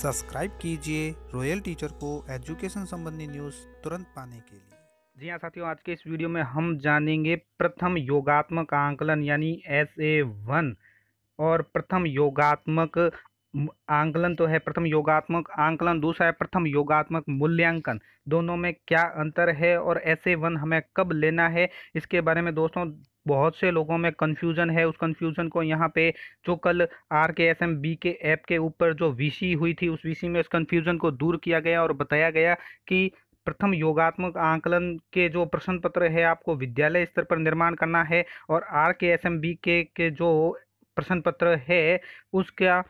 subscribe कीजिए royal teacher को education संबंधी न्यूज़ तुरंत पाने के लिए जी हाँ साथियों आज के इस वीडियो में हम जानेंगे प्रथम योगात्मक आंकलन यानी एस ए वन और प्रथम योगात्मक आंकलन तो है प्रथम योगात्मक आंकलन दूसरा है प्रथम योगात्मक मूल्यांकन दोनों में क्या अंतर है और एस ए वन हमें कब लेना है इसके बारे में दोस्तों बहुत से लोगों में कन्फ्यूज़न है उस कन्फ्यूज़न को यहाँ पे जो कल R K S M B K app के ऊपर जो वीसी हुई थी उस वीसी में उस कन्फ्यूज़न को दूर किया गया और बताया गया कि प्रथम योगात्मक आंकलन के जो प्रश्न पत्र है आपको विद्यालय स्तर पर निर्माण करना है और are K S M B के के जो प्रश्न पत्र है उसका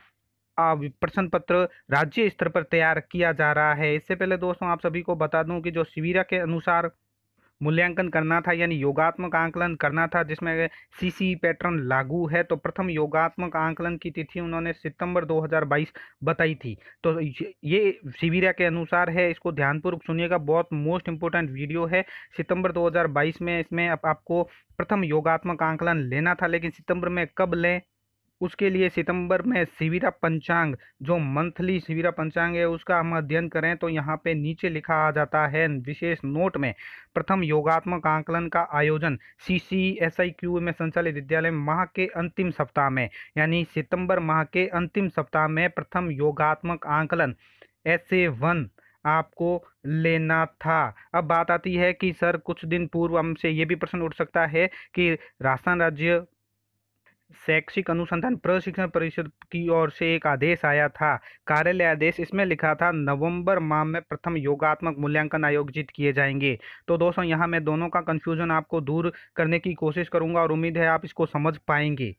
प्रश्न पत्र राज्य स्तर पर तैयार किया जा रहा है इससे पहले दोस्तों आप सभी को बता दूं कि जो शिविरा के अनुसार मूल्यांकन करना था यानी योगात्मक आंकलन करना था जिसमें सीसी पैटर्न लागू है तो प्रथम योगात्मक आंकलन की तिथि उन्होंने सितंबर 2022 बताई थी तो ये शिविर के अनुसार है इसको ध्यानपूर्वक सुनिएगा बहुत मोस्ट इंपोर्टेंट वीडियो है सितंबर 2022 में इसमें अब आपको प्रथम योगात्मक आंकलन लेना था लेकिन सितंबर में कब लें उसके लिए सितंबर में शिविरा पंचांग जो मंथली शिविरा पंचांग है उसका हम अध्ययन करें तो यहाँ पे नीचे लिखा आ जाता है विशेष नोट में प्रथम योगात्मक आंकलन का आयोजन सी सी एस आई क्यू में संचालित विद्यालय माह के अंतिम सप्ताह में यानी सितंबर माह के अंतिम सप्ताह में प्रथम योगात्मक आंकलन एस ए वन आपको लेना था अब बात आती है कि सर कुछ दिन पूर्व हमसे ये भी प्रश्न उठ सकता है कि राजस्थान राज्य शैक्षिक अनुसंधान प्रशिक्षण परिषद की ओर से एक आदेश आया था कार्यालय आदेश इसमें लिखा था नवंबर माह में प्रथम योगात्मक मूल्यांकन आयोजित किए जाएंगे तो दोस्तों यहाँ मैं दोनों का कन्फ्यूजन आपको दूर करने की कोशिश करूँगा और उम्मीद है आप इसको समझ पाएंगे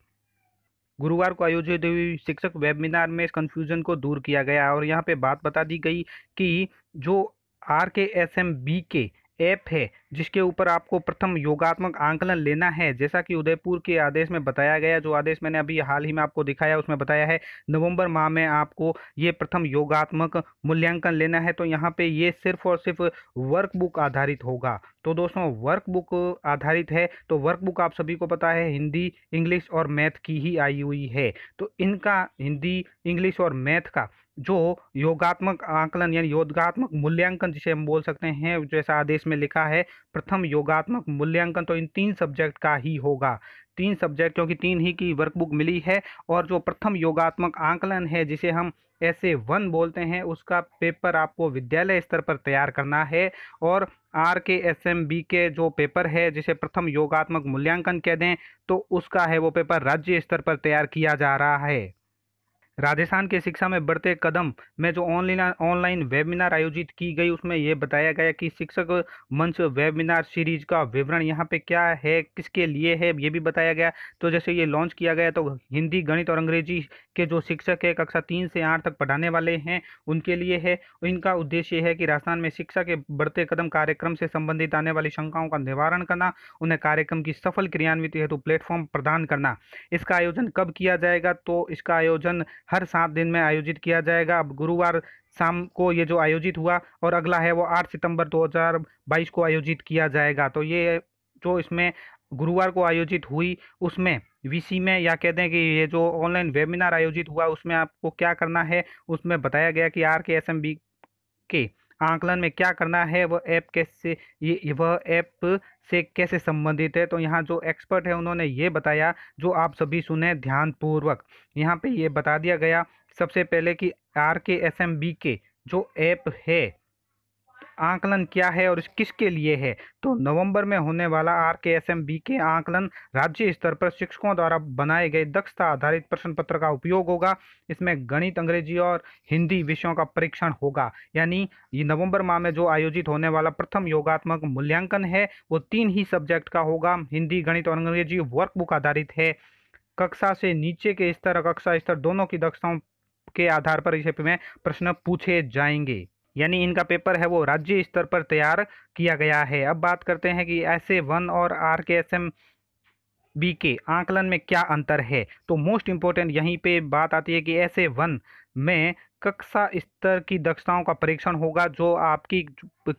गुरुवार को आयोजित हुई शिक्षक वेबिनार में इस कन्फ्यूजन को दूर किया गया और यहाँ पे बात बता दी गई कि जो R K S M B K app है जिसके ऊपर आपको प्रथम योगात्मक आंकलन लेना है जैसा कि उदयपुर के आदेश में बताया गया जो आदेश मैंने अभी हाल ही में आपको दिखाया उसमें बताया है नवंबर माह में आपको ये प्रथम योगात्मक मूल्यांकन लेना है तो यहाँ पे ये सिर्फ और सिर्फ वर्कबुक आधारित होगा तो दोस्तों वर्कबुक आधारित है तो वर्कबुक आप सभी को पता है हिंदी इंग्लिश और मैथ की ही आई हुई है तो इनका हिंदी इंग्लिश और मैथ का जो योगात्मक आंकलन यानी योगात्मक मूल्यांकन जिसे हम बोल सकते हैं जैसा आदेश में लिखा है प्रथम योगात्मक मूल्यांकन तो इन तीन सब्जेक्ट का ही होगा तीन सब्जेक्ट क्योंकि तीन ही की वर्कबुक मिली है और जो प्रथम योगात्मक आंकलन है जिसे हम ऐसे वन बोलते हैं उसका पेपर आपको विद्यालय स्तर पर तैयार करना है और are K S M B के जो पेपर है जिसे प्रथम योगात्मक मूल्यांकन कह दें तो उसका है वो पेपर राज्य स्तर पर तैयार किया जा रहा है राजस्थान के शिक्षा में बढ़ते कदम में जो ऑनलाइन ऑनलाइन वेबिनार आयोजित की गई उसमें यह बताया गया कि शिक्षक मंच वेबिनार सीरीज का विवरण यहाँ पे क्या है किसके लिए है ये भी बताया गया तो जैसे ये लॉन्च किया गया तो हिंदी गणित और अंग्रेजी के जो शिक्षक है कक्षा तीन से आठ तक पढ़ाने वाले हैं उनके लिए है इनका उद्देश्य है कि राजस्थान में शिक्षा के बढ़ते कदम कार्यक्रम से संबंधित आने वाली शंकाओं का निवारण करना उन्हें कार्यक्रम की सफल क्रियान्वित हेतु प्लेटफॉर्म प्रदान करना इसका आयोजन कब किया जाएगा तो इसका आयोजन हर सात दिन में आयोजित किया जाएगा अब गुरुवार शाम को ये जो आयोजित हुआ और अगला है वो आठ सितंबर बाईस को आयोजित किया जाएगा तो ये जो इसमें गुरुवार को आयोजित हुई उसमें वीसी में या कहते हैं कि ये जो ऑनलाइन वेबिनार आयोजित हुआ उसमें आपको क्या करना है उसमें बताया गया कि are K S M B के आंकलन में क्या करना है वह ऐप कैसे वह ऐप से कैसे संबंधित है तो यहाँ जो एक्सपर्ट है उन्होंने ये बताया जो आप सभी सुने ध्यानपूर्वक यहाँ पे ये बता दिया गया सबसे पहले कि are K S M B के जो ऐप है आंकलन क्या है और किसके लिए है तो नवंबर में होने वाला are K S M B के आंकलन राज्य स्तर पर शिक्षकों द्वारा बनाए गए दक्षता आधारित प्रश्न पत्र का उपयोग होगा इसमें गणित अंग्रेजी और हिंदी विषयों का परीक्षण होगा यानी ये नवंबर माह में जो आयोजित होने वाला प्रथम योगात्मक मूल्यांकन है वो तीन ही सब्जेक्ट का होगा हिंदी गणित और अंग्रेजी वर्कबुक आधारित है कक्षा से नीचे के स्तर और कक्षा स्तर दोनों की दक्षताओं के आधार पर इसमें में प्रश्न पूछे जाएंगे यानी इनका पेपर है वो राज्य स्तर पर तैयार किया गया है अब बात करते हैं कि ऐसे वन और are K S M B के आंकलन में क्या अंतर है तो मोस्ट इम्पोर्टेंट यहीं पे बात आती है कि ऐसे वन में कक्षा स्तर की दक्षताओं का परीक्षण होगा जो आपकी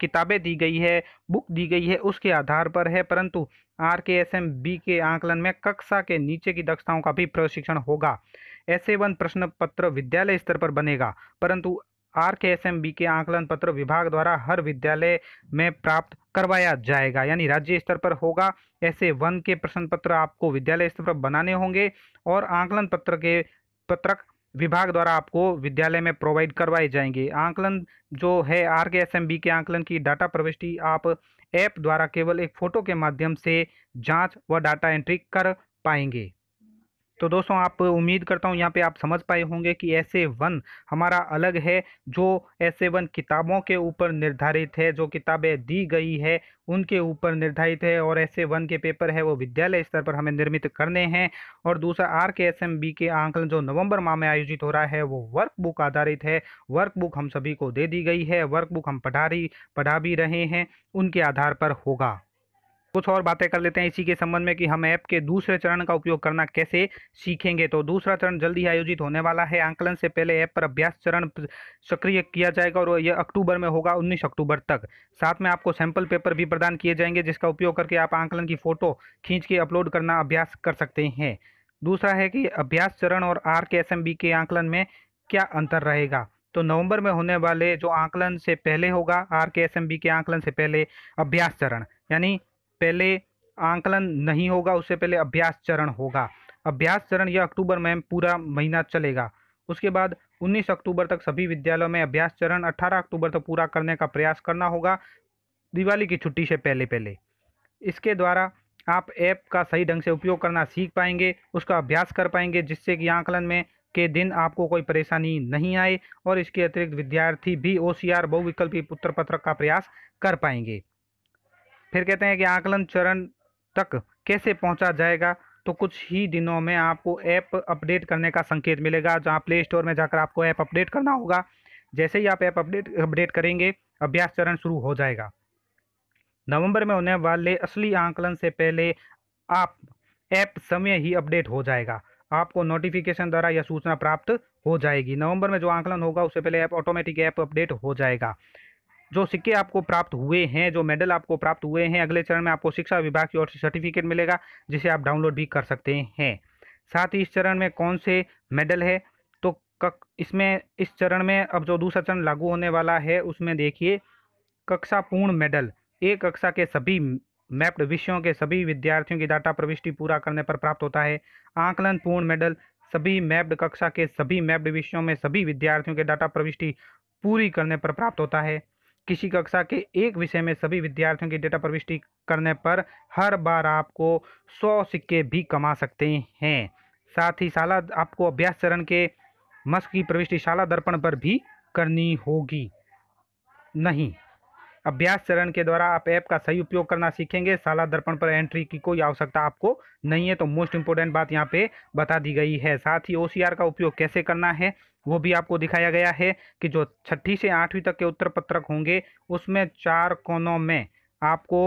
किताबें दी गई है बुक दी गई है उसके आधार पर है परंतु are K S M B के आंकलन में कक्षा के नीचे की दक्षताओं का भी प्रशिक्षण होगा ऐसे वन प्रश्न पत्र विद्यालय स्तर पर बनेगा परंतु are K S M B के आंकलन पत्र विभाग द्वारा हर विद्यालय में प्राप्त करवाया जाएगा यानी राज्य स्तर पर होगा ऐसे वन के प्रश्न पत्र आपको विद्यालय स्तर पर बनाने होंगे और आंकलन पत्र के पत्रक विभाग द्वारा आपको विद्यालय में प्रोवाइड करवाए जाएंगे आंकलन जो है are K S M B के आंकलन की डाटा प्रविष्टि आप ऐप द्वारा केवल एक फ़ोटो के माध्यम से जाँच व डाटा एंट्री कर पाएंगे तो दोस्तों आप उम्मीद करता हूँ यहाँ पे आप समझ पाए होंगे कि ऐसे वन हमारा अलग है जो ऐसे वन किताबों के ऊपर निर्धारित है जो किताबें दी गई है उनके ऊपर निर्धारित है और ऐसे वन के पेपर है वो विद्यालय स्तर पर हमें निर्मित करने हैं और दूसरा are K S M B के आंकलन जो नवंबर माह में आयोजित हो रहा है वो वर्क बुक आधारित है वर्क बुक हम सभी को दे दी गई है वर्क बुक हम पढ़ा रही पढ़ा भी रहे हैं उनके आधार पर होगा कुछ और बातें कर लेते हैं इसी के संबंध में कि हम ऐप के दूसरे चरण का उपयोग करना कैसे सीखेंगे तो दूसरा चरण जल्दी आयोजित होने वाला है आंकलन से पहले ऐप पर अभ्यास चरण सक्रिय किया जाएगा और यह अक्टूबर में होगा 19 अक्टूबर तक साथ में आपको सैंपल पेपर भी प्रदान किए जाएंगे जिसका उपयोग करके आप आंकलन की फ़ोटो खींच के अपलोड करना अभ्यास कर सकते हैं दूसरा है कि अभ्यास चरण और आर के एस के आंकलन में क्या अंतर रहेगा तो नवंबर में होने वाले जो आंकलन से पहले होगा आर के एस के आंकलन से पहले अभ्यास चरण यानी पहले आंकलन नहीं होगा उससे पहले अभ्यास चरण होगा अभ्यास चरण यह अक्टूबर में पूरा महीना चलेगा उसके बाद 19 अक्टूबर तक सभी विद्यालयों में अभ्यास चरण 18 अक्टूबर तक पूरा करने का प्रयास करना होगा दिवाली की छुट्टी से पहले पहले इसके द्वारा आप ऐप का सही ढंग से उपयोग करना सीख पाएंगे उसका अभ्यास कर पाएंगे जिससे कि आंकलन में के दिन आपको कोई परेशानी नहीं आए और इसके अतिरिक्त विद्यार्थी भी ओ सी आर बहुविकल्पी पुत्र पत्र का प्रयास कर पाएंगे फिर कहते हैं कि आकलन चरण तक कैसे पहुंचा जाएगा तो कुछ ही दिनों में आपको ऐप अपडेट करने का संकेत मिलेगा जहां प्ले स्टोर में जाकर आपको ऐप अपडेट करना होगा जैसे ही आप ऐप अपडेट अपडेट करेंगे अभ्यास चरण शुरू हो जाएगा नवंबर में होने वाले असली आंकलन से पहले आप ऐप समय ही अपडेट हो जाएगा आपको नोटिफिकेशन द्वारा यह सूचना प्राप्त हो जाएगी नवंबर में जो आंकलन होगा उससे पहले ऐप ऑटोमेटिक ऐप अपडेट हो जाएगा जो सिक्के आपको प्राप्त हुए हैं जो मेडल आपको प्राप्त हुए हैं अगले चरण में आपको शिक्षा विभाग की ओर से सर्टिफिकेट मिलेगा जिसे आप डाउनलोड भी कर सकते हैं साथ ही इस चरण में कौन से मेडल है तो कक इसमें इस चरण में अब जो दूसरा चरण लागू होने वाला है उसमें देखिए कक्षा पूर्ण मेडल एक कक्षा के सभी मैप्ड विषयों के सभी विद्यार्थियों की डाटा प्रविष्टि पूरा करने पर प्राप्त होता है आंकलन पूर्ण मेडल सभी मैप्ड कक्षा के सभी मैप्ड विषयों में सभी विद्यार्थियों के डाटा प्रविष्टि पूरी करने पर प्राप्त होता है किसी कक्षा के एक विषय में सभी विद्यार्थियों की डेटा प्रविष्टि करने पर हर बार आपको सौ सिक्के भी कमा सकते हैं साथ ही शाला आपको अभ्यास चरण के मस्क की प्रविष्टि शाला दर्पण पर भी करनी होगी नहीं अभ्यास चरण के द्वारा आप ऐप का सही उपयोग करना सीखेंगे शाला दर्पण पर एंट्री की कोई आवश्यकता आपको नहीं है तो मोस्ट इम्पोर्टेंट बात यहाँ पे बता दी गई है साथ ही ओ का उपयोग कैसे करना है वो भी आपको दिखाया गया है कि जो छठी से आठवीं तक के उत्तर पत्रक होंगे उसमें चार कोनों में आपको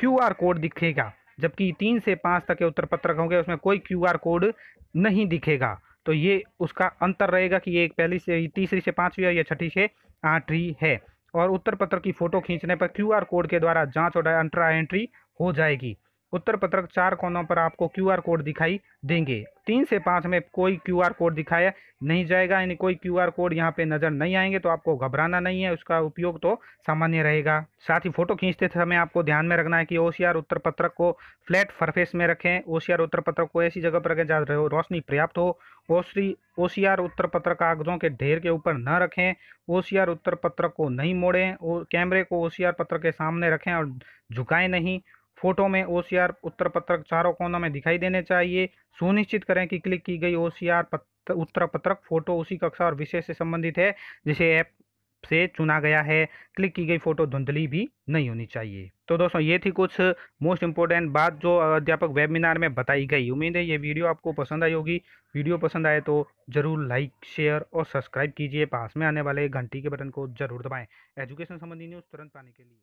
क्यू आर कोड दिखेगा जबकि तीन से पाँच तक के उत्तर पत्रक होंगे उसमें कोई क्यू आर कोड नहीं दिखेगा तो ये उसका अंतर रहेगा कि ये पहली से तीसरी से पाँचवीं और ये छठी से आठवीं है और उत्तर पत्र की फ़ोटो खींचने पर क्यूआर कोड के द्वारा जांच और एंट्रा एंट्री हो जाएगी उत्तर पत्रक चार कोनों पर आपको क्यूआर कोड दिखाई देंगे तीन से पाँच में कोई क्यूआर कोड दिखाया नहीं जाएगा यानी कोई क्यूआर कोड यहाँ पे नज़र नहीं आएंगे तो आपको घबराना नहीं है उसका उपयोग तो सामान्य रहेगा साथ ही फोटो खींचते समय आपको ध्यान में रखना है कि ओसीआर उत्तर पत्रक को फ्लैट फरफेस में रखें ओ उत्तर पत्रक को ऐसी जगह पर रखें जहाँ रोशनी पर्याप्त हो ओसरी ओ उत्तर पत्र कागजों के ढेर के ऊपर न रखें ओ उत्तर पत्र को नहीं मोड़ें कैमरे को ओ पत्र के सामने रखें और झुकाएँ नहीं फोटो में ओ सी आर उत्तर पत्रक चारों कोनों में दिखाई देने चाहिए सुनिश्चित करें कि क्लिक की गई ओ सी आर उत्तर पत्रक फोटो उसी कक्षा और विषय से संबंधित है जिसे ऐप से चुना गया है क्लिक की गई फोटो धुंधली भी नहीं होनी चाहिए तो दोस्तों ये थी कुछ मोस्ट इंपॉर्टेंट बात जो अध्यापक वेबिनार में बताई गई उम्मीद है ये वीडियो आपको पसंद आई होगी वीडियो पसंद आए तो जरूर लाइक शेयर और सब्सक्राइब कीजिए पास में आने वाले घंटी के बटन को जरूर दबाएं एजुकेशन संबंधी न्यूज़ तुरंत पाने के लिए